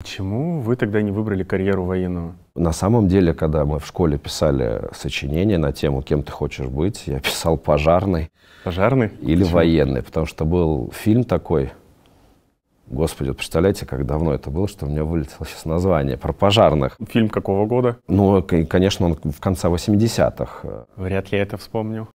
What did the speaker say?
Почему вы тогда не выбрали карьеру военного? На самом деле, когда мы в школе писали сочинение на тему «Кем ты хочешь быть», я писал «Пожарный». Пожарный? Или Почему? «Военный», потому что был фильм такой, Господи, вот представляете, как давно это было, что у меня вылетело сейчас название, про пожарных. Фильм какого года? Ну, конечно, он в конце 80-х. Вряд ли я это вспомню.